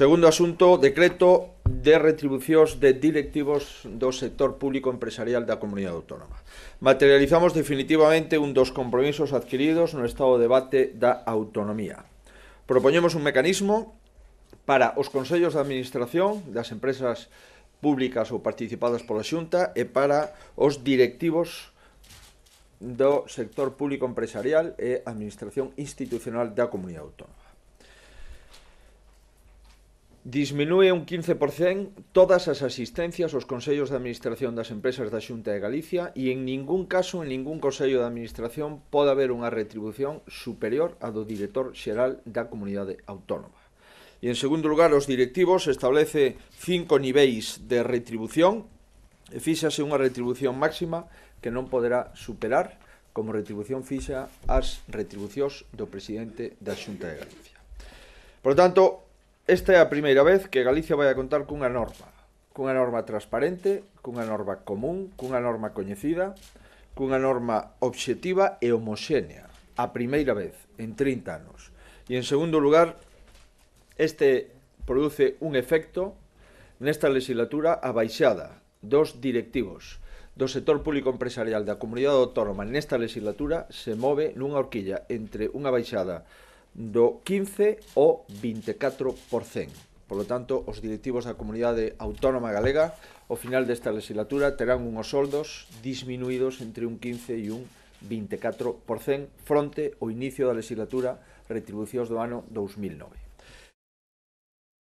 Segundo asunto, decreto de retribucións de directivos do sector público empresarial da Comunidade Autónoma. Materializamos definitivamente un dos compromisos adquiridos no estado de debate da autonomía. Propoñemos un mecanismo para os consellos de administración das empresas públicas ou participadas pola Xunta e para os directivos do sector público empresarial e administración institucional da Comunidade Autónoma. Disminúe un 15% todas as asistencias aos Consellos de Administración das Empresas da Xunta de Galicia e en ningún caso, en ningún Consello de Administración, pode haber unha retribución superior a do Director Xeral da Comunidade Autónoma. E en segundo lugar, os directivos establece cinco niveis de retribución e fíxase unha retribución máxima que non poderá superar como retribución fixa as retribucións do presidente da Xunta de Galicia. Por tanto, Esta é a primeira vez que Galicia vai a contar cunha norma. Cunha norma transparente, cunha norma común, cunha norma coñecida, cunha norma obxectiva e homoxénea. A primeira vez, en 30 anos. E en segundo lugar, este produce un efecto nesta legislatura a baixada dos directivos do sector público empresarial da comunidade autónoma nesta legislatura se move nunha horquilla entre unha baixada do 15 ao 24%. Por lo tanto, os directivos da Comunidade Autónoma Galega ao final desta legislatura terán unhos soldos disminuídos entre un 15 e un 24% fronte ao inicio da legislatura retribucións do ano 2009.